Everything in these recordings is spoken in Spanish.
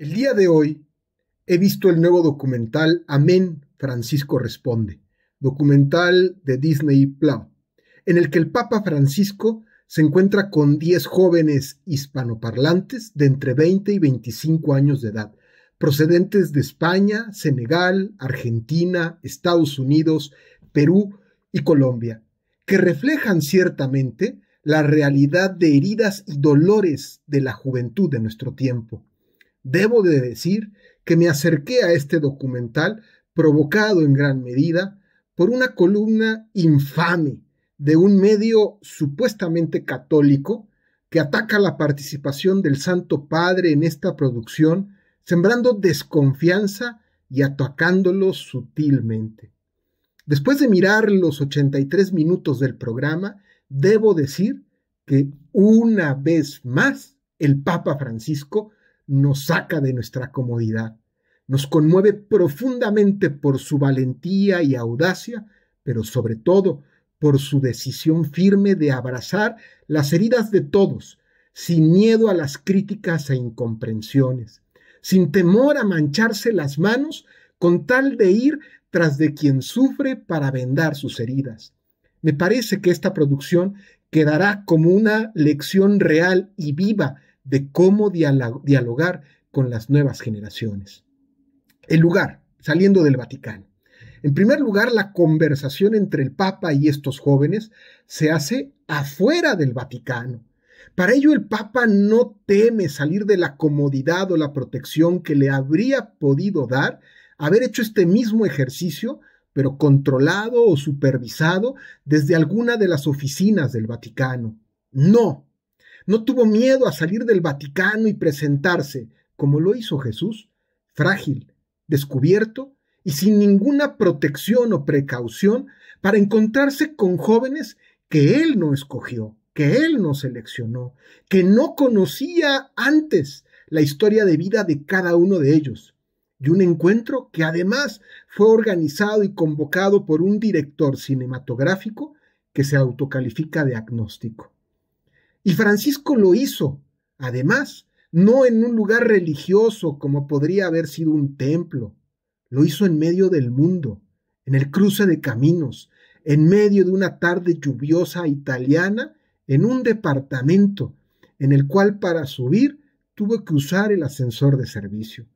El día de hoy he visto el nuevo documental Amén, Francisco Responde, documental de Disney Plus, en el que el Papa Francisco se encuentra con 10 jóvenes hispanoparlantes de entre 20 y 25 años de edad, procedentes de España, Senegal, Argentina, Estados Unidos, Perú y Colombia, que reflejan ciertamente la realidad de heridas y dolores de la juventud de nuestro tiempo Debo de decir que me acerqué a este documental provocado en gran medida por una columna infame de un medio supuestamente católico que ataca la participación del Santo Padre en esta producción, sembrando desconfianza y atacándolo sutilmente. Después de mirar los 83 minutos del programa, debo decir que una vez más el Papa Francisco nos saca de nuestra comodidad, nos conmueve profundamente por su valentía y audacia, pero sobre todo por su decisión firme de abrazar las heridas de todos, sin miedo a las críticas e incomprensiones, sin temor a mancharse las manos con tal de ir tras de quien sufre para vendar sus heridas. Me parece que esta producción quedará como una lección real y viva de cómo dialogar con las nuevas generaciones. El lugar, saliendo del Vaticano. En primer lugar, la conversación entre el Papa y estos jóvenes se hace afuera del Vaticano. Para ello el Papa no teme salir de la comodidad o la protección que le habría podido dar haber hecho este mismo ejercicio, pero controlado o supervisado desde alguna de las oficinas del Vaticano. No, no tuvo miedo a salir del Vaticano y presentarse, como lo hizo Jesús, frágil, descubierto y sin ninguna protección o precaución para encontrarse con jóvenes que él no escogió, que él no seleccionó, que no conocía antes la historia de vida de cada uno de ellos. Y un encuentro que además fue organizado y convocado por un director cinematográfico que se autocalifica de agnóstico. Y Francisco lo hizo, además, no en un lugar religioso como podría haber sido un templo, lo hizo en medio del mundo, en el cruce de caminos, en medio de una tarde lluviosa italiana, en un departamento en el cual para subir tuvo que usar el ascensor de servicio.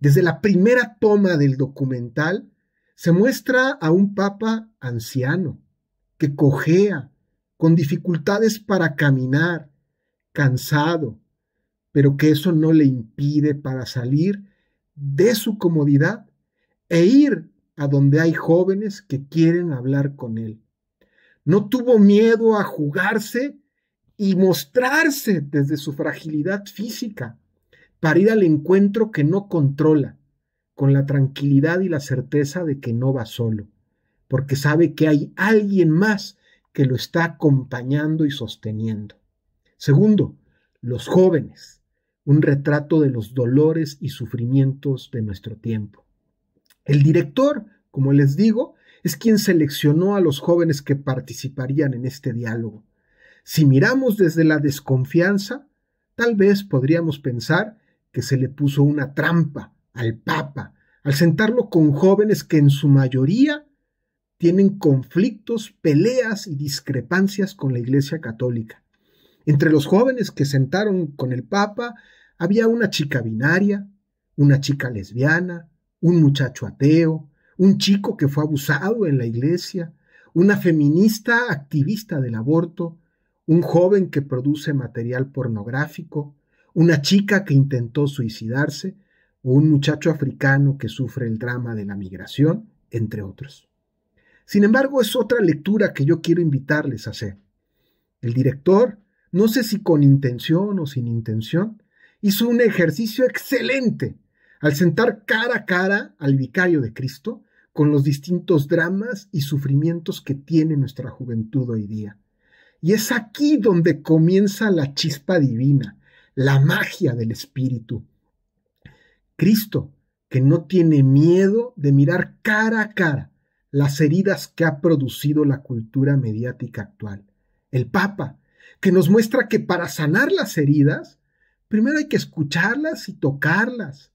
Desde la primera toma del documental se muestra a un papa anciano que cojea, con dificultades para caminar, cansado, pero que eso no le impide para salir de su comodidad e ir a donde hay jóvenes que quieren hablar con él. No tuvo miedo a jugarse y mostrarse desde su fragilidad física para ir al encuentro que no controla, con la tranquilidad y la certeza de que no va solo, porque sabe que hay alguien más que lo está acompañando y sosteniendo. Segundo, los jóvenes, un retrato de los dolores y sufrimientos de nuestro tiempo. El director, como les digo, es quien seleccionó a los jóvenes que participarían en este diálogo. Si miramos desde la desconfianza, tal vez podríamos pensar que se le puso una trampa al Papa al sentarlo con jóvenes que en su mayoría tienen conflictos, peleas y discrepancias con la Iglesia Católica. Entre los jóvenes que sentaron con el Papa había una chica binaria, una chica lesbiana, un muchacho ateo, un chico que fue abusado en la iglesia, una feminista activista del aborto, un joven que produce material pornográfico, una chica que intentó suicidarse o un muchacho africano que sufre el drama de la migración, entre otros. Sin embargo, es otra lectura que yo quiero invitarles a hacer. El director, no sé si con intención o sin intención, hizo un ejercicio excelente al sentar cara a cara al vicario de Cristo con los distintos dramas y sufrimientos que tiene nuestra juventud hoy día. Y es aquí donde comienza la chispa divina, la magia del Espíritu. Cristo, que no tiene miedo de mirar cara a cara las heridas que ha producido la cultura mediática actual. El Papa, que nos muestra que para sanar las heridas, primero hay que escucharlas y tocarlas,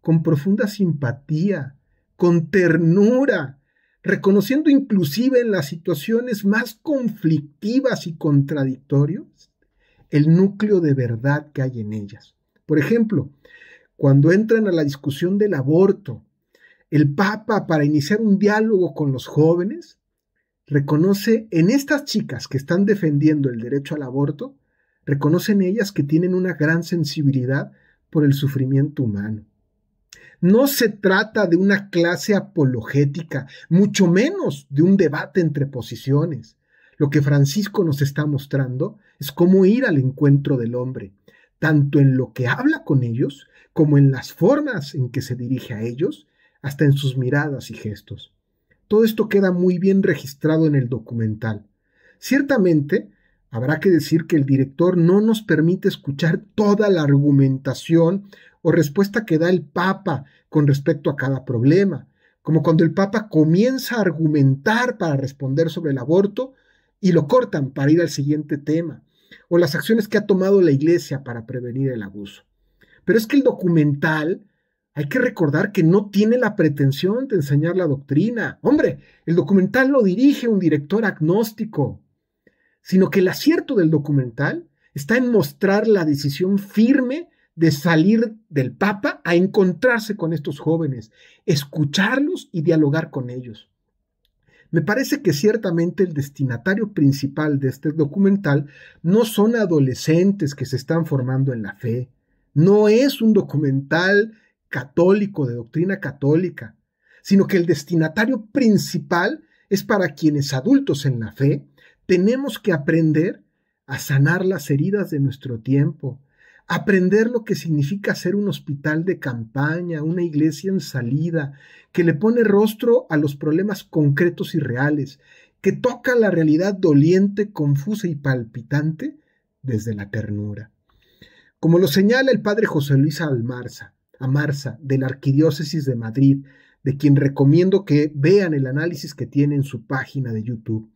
con profunda simpatía, con ternura, reconociendo inclusive en las situaciones más conflictivas y contradictorias el núcleo de verdad que hay en ellas. Por ejemplo, cuando entran a la discusión del aborto, el Papa para iniciar un diálogo con los jóvenes, reconoce en estas chicas que están defendiendo el derecho al aborto, reconocen ellas que tienen una gran sensibilidad por el sufrimiento humano. No se trata de una clase apologética, mucho menos de un debate entre posiciones. Lo que Francisco nos está mostrando es cómo ir al encuentro del hombre, tanto en lo que habla con ellos como en las formas en que se dirige a ellos hasta en sus miradas y gestos. Todo esto queda muy bien registrado en el documental. Ciertamente, habrá que decir que el director no nos permite escuchar toda la argumentación o respuesta que da el Papa con respecto a cada problema, como cuando el Papa comienza a argumentar para responder sobre el aborto y lo cortan para ir al siguiente tema, o las acciones que ha tomado la Iglesia para prevenir el abuso. Pero es que el documental hay que recordar que no tiene la pretensión de enseñar la doctrina. Hombre, el documental lo dirige un director agnóstico, sino que el acierto del documental está en mostrar la decisión firme de salir del Papa a encontrarse con estos jóvenes, escucharlos y dialogar con ellos. Me parece que ciertamente el destinatario principal de este documental no son adolescentes que se están formando en la fe, no es un documental católico, de doctrina católica, sino que el destinatario principal es para quienes adultos en la fe tenemos que aprender a sanar las heridas de nuestro tiempo, aprender lo que significa ser un hospital de campaña, una iglesia en salida, que le pone rostro a los problemas concretos y reales, que toca la realidad doliente, confusa y palpitante desde la ternura. Como lo señala el padre José Luis Almarza, Marza, de la Arquidiócesis de Madrid, de quien recomiendo que vean el análisis que tiene en su página de YouTube.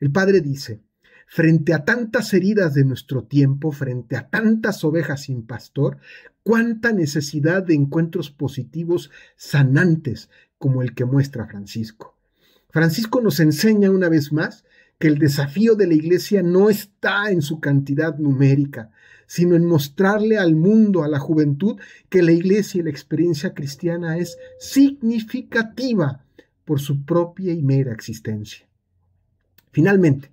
El padre dice, frente a tantas heridas de nuestro tiempo, frente a tantas ovejas sin pastor, cuánta necesidad de encuentros positivos sanantes como el que muestra Francisco. Francisco nos enseña una vez más que el desafío de la Iglesia no está en su cantidad numérica, sino en mostrarle al mundo, a la juventud, que la iglesia y la experiencia cristiana es significativa por su propia y mera existencia. Finalmente,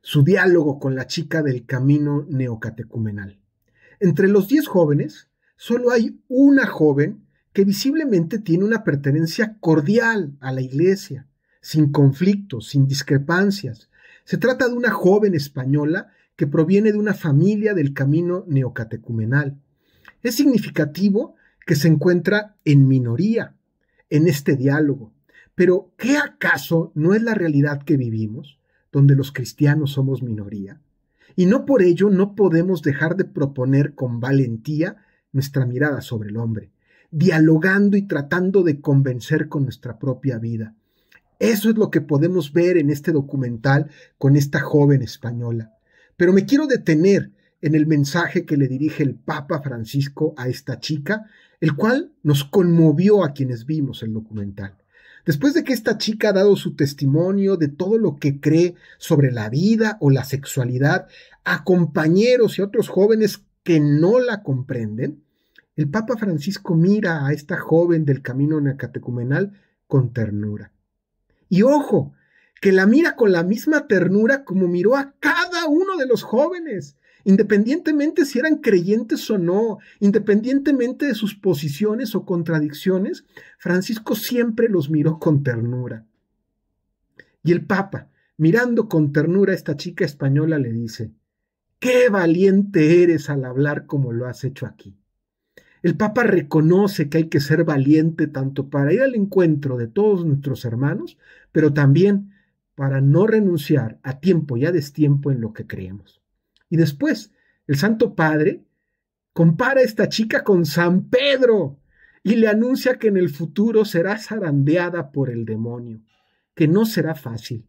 su diálogo con la chica del camino neocatecumenal. Entre los diez jóvenes, solo hay una joven que visiblemente tiene una pertenencia cordial a la iglesia, sin conflictos, sin discrepancias. Se trata de una joven española que proviene de una familia del camino neocatecumenal. Es significativo que se encuentra en minoría en este diálogo. Pero, ¿qué acaso no es la realidad que vivimos, donde los cristianos somos minoría? Y no por ello no podemos dejar de proponer con valentía nuestra mirada sobre el hombre, dialogando y tratando de convencer con nuestra propia vida. Eso es lo que podemos ver en este documental con esta joven española. Pero me quiero detener en el mensaje que le dirige el Papa Francisco a esta chica, el cual nos conmovió a quienes vimos el documental. Después de que esta chica ha dado su testimonio de todo lo que cree sobre la vida o la sexualidad a compañeros y otros jóvenes que no la comprenden, el Papa Francisco mira a esta joven del camino neocatecumenal con ternura. Y ojo, que la mira con la misma ternura como miró a cada uno de los jóvenes, independientemente si eran creyentes o no, independientemente de sus posiciones o contradicciones, Francisco siempre los miró con ternura. Y el Papa, mirando con ternura a esta chica española, le dice, qué valiente eres al hablar como lo has hecho aquí. El Papa reconoce que hay que ser valiente tanto para ir al encuentro de todos nuestros hermanos, pero también para no renunciar a tiempo y a destiempo en lo que creemos. Y después, el Santo Padre compara a esta chica con San Pedro y le anuncia que en el futuro será zarandeada por el demonio, que no será fácil,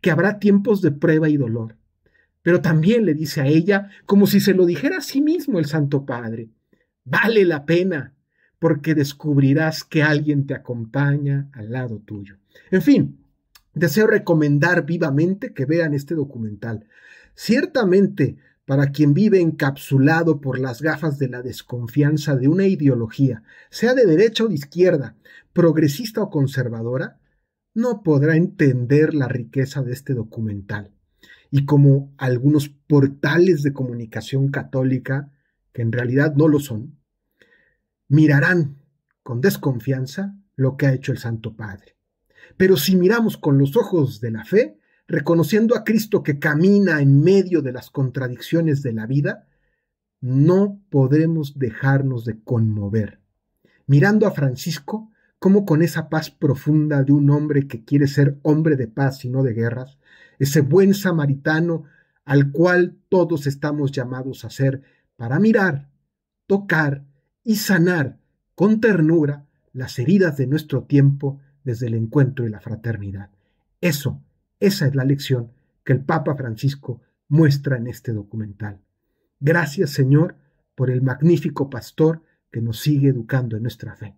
que habrá tiempos de prueba y dolor. Pero también le dice a ella, como si se lo dijera a sí mismo el Santo Padre, vale la pena, porque descubrirás que alguien te acompaña al lado tuyo. En fin, Deseo recomendar vivamente que vean este documental. Ciertamente, para quien vive encapsulado por las gafas de la desconfianza de una ideología, sea de derecha o de izquierda, progresista o conservadora, no podrá entender la riqueza de este documental. Y como algunos portales de comunicación católica, que en realidad no lo son, mirarán con desconfianza lo que ha hecho el Santo Padre. Pero si miramos con los ojos de la fe, reconociendo a Cristo que camina en medio de las contradicciones de la vida, no podremos dejarnos de conmover. Mirando a Francisco, como con esa paz profunda de un hombre que quiere ser hombre de paz y no de guerras, ese buen samaritano al cual todos estamos llamados a ser para mirar, tocar y sanar con ternura las heridas de nuestro tiempo desde el encuentro y la fraternidad. Eso, esa es la lección que el Papa Francisco muestra en este documental. Gracias, Señor, por el magnífico pastor que nos sigue educando en nuestra fe.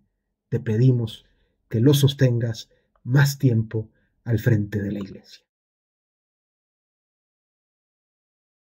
Te pedimos que lo sostengas más tiempo al frente de la Iglesia.